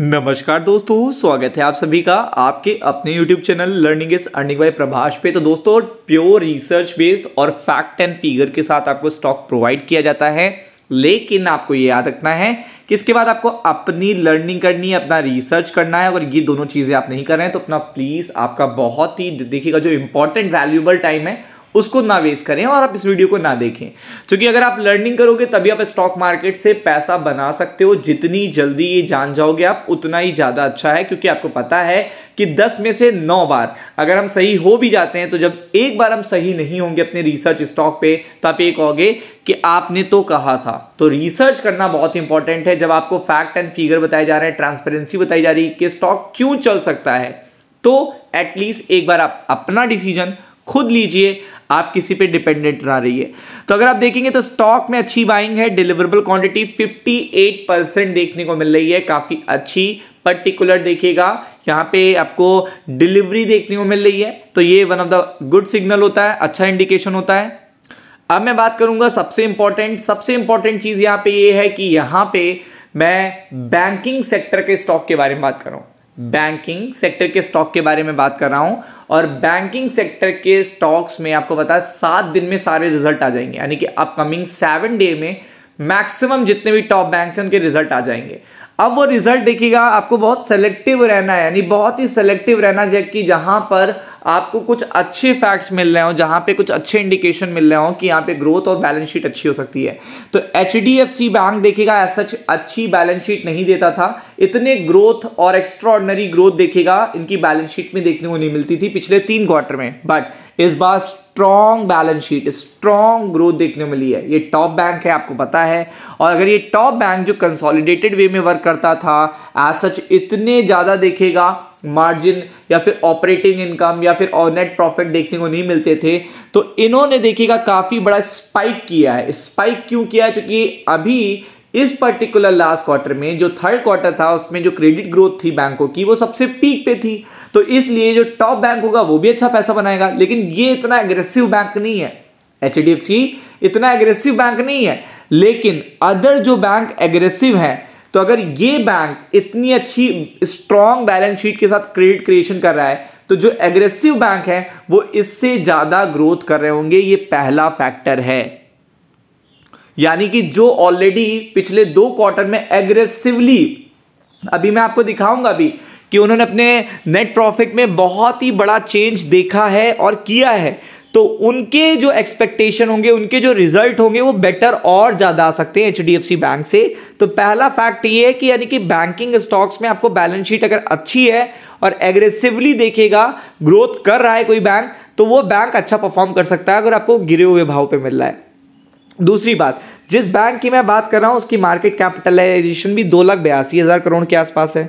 नमस्कार दोस्तों स्वागत है आप सभी का आपके अपने YouTube channel learning is earning by Prabhash पे तो दोस्तों प्योर रिसर्च बेस्ड और फैक्ट एंड फिगर के साथ आपको स्टॉक प्रोवाइड किया जाता है लेकिन आपको ये याद रखना है कि इसके बाद आपको अपनी लर्निंग करनी है अपना रिसर्च करना है अगर ये दोनों चीज़ें आप नहीं कर रहे हैं तो अपना प्लीज़ आपका बहुत ही देखिएगा जो इंपॉर्टेंट वैल्यूबल टाइम है उसको ना वेस्ट करें और आप इस वीडियो को ना देखें क्योंकि अगर आप लर्निंग करोगे तभी आप स्टॉक मार्केट से पैसा बना सकते हो जितनी जल्दी ये जान जाओगे आप उतना ही ज़्यादा अच्छा है क्योंकि आपको पता है कि 10 में से 9 बार अगर हम सही हो भी जाते हैं तो जब एक बार हम सही नहीं होंगे अपने रिसर्च स्टॉक पे तो आप ये कहोगे कि आपने तो कहा था तो रिसर्च करना बहुत इंपॉर्टेंट है जब आपको फैक्ट एंड फिगर बताए जा रहे हैं ट्रांसपेरेंसी बताई जा रही है कि स्टॉक क्यों चल सकता है तो एटलीस्ट एक बार आप अपना डिसीजन खुद लीजिए आप किसी पे डिपेंडेंट ना रहिए तो अगर आप देखेंगे तो स्टॉक में अच्छी बाइंग है डिलीवरेबल क्वांटिटी 58 परसेंट देखने को मिल रही है काफ़ी अच्छी पर्टिकुलर देखिएगा यहाँ पे आपको डिलीवरी देखने को मिल रही है तो ये one of the good signal होता है अच्छा इंडिकेशन होता है अब मैं बात करूंगा सबसे इंपॉर्टेंट सबसे इंपॉर्टेंट चीज़ यहाँ पे ये यह है कि यहाँ पे मैं बैंकिंग सेक्टर के स्टॉक के बारे में बात करूँ बैंकिंग सेक्टर के स्टॉक के बारे में बात कर रहा हूं और बैंकिंग सेक्टर के स्टॉक्स में आपको पता है सात दिन में सारे रिजल्ट आ जाएंगे यानी कि अपकमिंग सेवन डे में मैक्सिमम जितने भी टॉप बैंक हैं उनके रिजल्ट आ जाएंगे अब वो रिजल्ट देखिएगा आपको बहुत सेलेक्टिव रहना है यानी बहुत ही सेलेक्टिव रहना जबकि जहां पर आपको कुछ अच्छे फैक्ट्स मिल रहे हो जहां पे कुछ अच्छे इंडिकेशन मिल रहे हो कि यहाँ पे ग्रोथ और बैलेंस शीट अच्छी हो सकती है तो एच बैंक देखेगा एस सच अच्छी बैलेंस शीट नहीं देता था इतने ग्रोथ और एक्स्ट्रॉर्डनरी ग्रोथ देखेगा इनकी बैलेंस शीट में देखने को नहीं मिलती थी पिछले तीन क्वार्टर में बट इस बार strong balance sheet strong growth देखने को मिली है ये टॉप बैंक है आपको पता है और अगर ये टॉप बैंक जो कंसोलिडेटेड वे में वर्क करता था एज सच इतने ज़्यादा देखेगा मार्जिन या फिर ऑपरेटिंग इनकम या फिर नेट प्रॉफिट देखने को नहीं मिलते थे तो इन्होंने देखिएगा काफ़ी बड़ा स्पाइक किया है स्पाइक क्यों किया है क्योंकि अभी इस पर्टिकुलर लास्ट क्वार्टर में जो थर्ड क्वार्टर था उसमें जो क्रेडिट ग्रोथ थी बैंकों की वो सबसे पीक पे थी तो इसलिए जो टॉप बैंक होगा वो भी अच्छा पैसा बनाएगा लेकिन ये इतना एग्रेसिव बैंक नहीं है एच इतना एग्रेसिव बैंक नहीं है लेकिन अदर जो बैंक एग्रेसिव हैं तो अगर ये बैंक इतनी अच्छी स्ट्रॉन्ग बैलेंस शीट के साथ क्रेडिट क्रिएशन कर रहा है तो जो एग्रेसिव बैंक है वो इससे ज़्यादा ग्रोथ कर रहे होंगे ये पहला फैक्टर है यानी कि जो ऑलरेडी पिछले दो क्वार्टर में एग्रेसिवली अभी मैं आपको दिखाऊंगा अभी कि उन्होंने अपने नेट प्रॉफिट में बहुत ही बड़ा चेंज देखा है और किया है तो उनके जो एक्सपेक्टेशन होंगे उनके जो रिजल्ट होंगे वो बेटर और ज़्यादा आ सकते हैं एच बैंक से तो पहला फैक्ट ये है कि यानी कि बैंकिंग स्टॉक्स में आपको बैलेंस शीट अगर अच्छी है और एग्रेसिवली देखेगा ग्रोथ कर रहा है कोई बैंक तो वो बैंक अच्छा परफॉर्म कर सकता है अगर आपको गिरे हुए भाव पे मिल रहा है दूसरी बात जिस बैंक की मैं बात कर रहा हूँ उसकी मार्केट कैपिटलाइजेशन भी दो लाख बयासी हज़ार करोड़ के आसपास है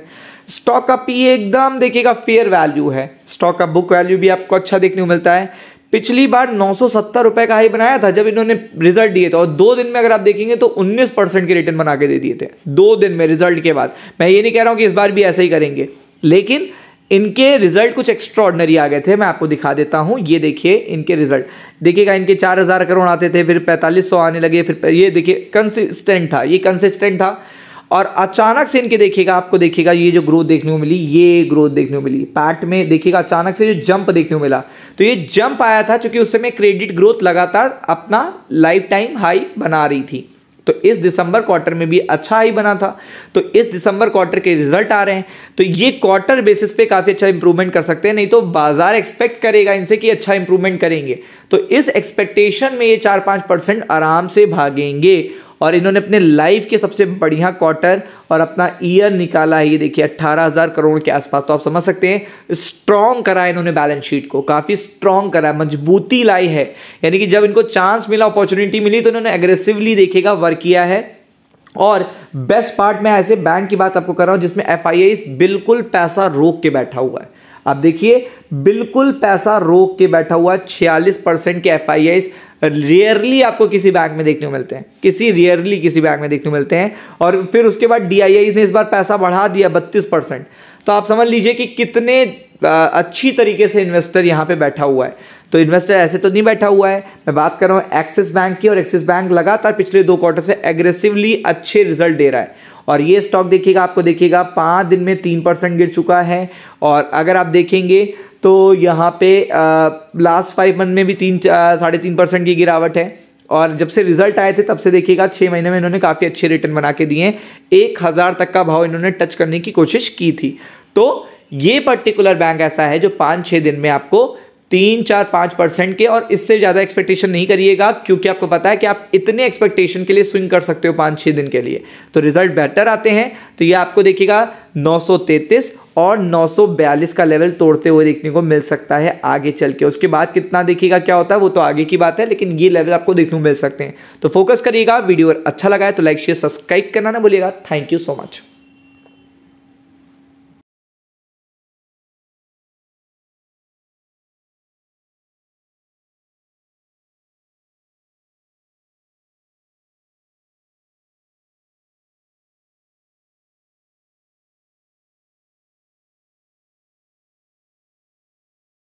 स्टॉक का पी एकदम देखिएगा फेयर वैल्यू है स्टॉक का बुक वैल्यू भी आपको अच्छा देखने को मिलता है पिछली बार नौ सौ सत्तर रुपए का हाई बनाया था जब इन्होंने रिजल्ट दिए थे और दो दिन में अगर आप देखेंगे तो उन्नीस परसेंट के रिटर्न बना के दे दिए थे दो दिन में रिजल्ट के बाद मैं ये नहीं कह रहा हूं कि इस बार भी ऐसा ही करेंगे लेकिन इनके रिजल्ट कुछ एक्स्ट्रॉर्डनरी आ गए थे मैं आपको दिखा देता हूं ये देखिए इनके रिजल्ट देखिएगा इनके चार हज़ार करोड़ आते थे फिर पैंतालीस सौ आने लगे फिर ये देखिए कंसिस्टेंट था ये कंसिस्टेंट था और अचानक से इनके देखिएगा आपको देखिएगा ये जो ग्रोथ देखने को मिली ये ग्रोथ देखने को मिली पैट में देखिएगा अचानक से जो जंप देखने को मिला तो ये जंप आया था क्योंकि उस समय क्रेडिट ग्रोथ लगातार अपना लाइफ टाइम हाई बना रही थी तो इस दिसंबर क्वार्टर में भी अच्छा हाई बना था तो इस दिसंबर क्वार्टर के रिजल्ट आ रहे हैं तो ये क्वार्टर बेसिस पे काफ़ी अच्छा इंप्रूवमेंट कर सकते हैं नहीं तो बाजार एक्सपेक्ट करेगा इनसे कि अच्छा इंप्रूवमेंट करेंगे तो इस एक्सपेक्टेशन में ये चार पाँच परसेंट आराम से भागेंगे और इन्होंने अपने लाइफ के सबसे बढ़िया क्वार्टर और अपना ईयर निकाला है ये देखिए अट्ठारह हज़ार करोड़ के आसपास तो आप समझ सकते हैं स्ट्रॉन्ग करा है इन्होंने बैलेंस शीट को काफ़ी स्ट्रॉन्ग करा है मजबूती लाई है यानी कि जब इनको चांस मिला अपॉर्चुनिटी मिली तो इन्होंने एग्रेसिवली देखेगा वर्क किया है और बेस्ट पार्ट मैं ऐसे बैंक की बात आपको कर रहा हूँ जिसमें एफ बिल्कुल पैसा रोक के बैठा हुआ है अब देखिए बिल्कुल पैसा रोक के बैठा हुआ छियालीस परसेंट के एफ रेयरली आपको किसी बैंक में देखने को मिलते हैं किसी रेयरली किसी बैंक में देखने को मिलते हैं और फिर उसके बाद डी ने इस बार पैसा बढ़ा दिया बत्तीस परसेंट तो आप समझ लीजिए कि कितने अच्छी तरीके से इन्वेस्टर यहाँ पे बैठा हुआ है तो इन्वेस्टर ऐसे तो नहीं बैठा हुआ है मैं बात कर रहा हूँ एक्सिस बैंक की और एक्सिस बैंक लगातार पिछले दो क्वार्टर से एग्रेसिवली अच्छे रिजल्ट दे रहा है और ये स्टॉक देखिएगा आपको देखिएगा पाँच दिन में तीन परसेंट गिर चुका है और अगर आप देखेंगे तो यहाँ पे लास्ट फाइव मंथ में भी तीन साढ़े तीन परसेंट की गिरावट है और जब से रिजल्ट आए थे तब से देखिएगा छः महीने में इन्होंने काफ़ी अच्छे रिटर्न बना के दिए एक हज़ार तक का भाव इन्होंने टच करने की कोशिश की थी तो ये पर्टिकुलर बैंक ऐसा है जो पाँच छः दिन में आपको तीन चार पाँच परसेंट के और इससे ज़्यादा एक्सपेक्टेशन नहीं करिएगा क्योंकि आपको पता है कि आप इतने एक्सपेक्टेशन के लिए स्विंग कर सकते हो पाँच छः दिन के लिए तो रिजल्ट बेटर आते हैं तो ये आपको देखिएगा 933 और 942 का लेवल तोड़ते हुए देखने को मिल सकता है आगे चल के उसके बाद कितना देखिएगा क्या होता है वो तो आगे की बात है लेकिन ये लेवल आपको देखने को मिल सकते हैं तो फोकस करिएगा वीडियो अच्छा लगा है तो लाइक शेयर सब्सक्राइब करना ना बोलिएगा थैंक यू सो मच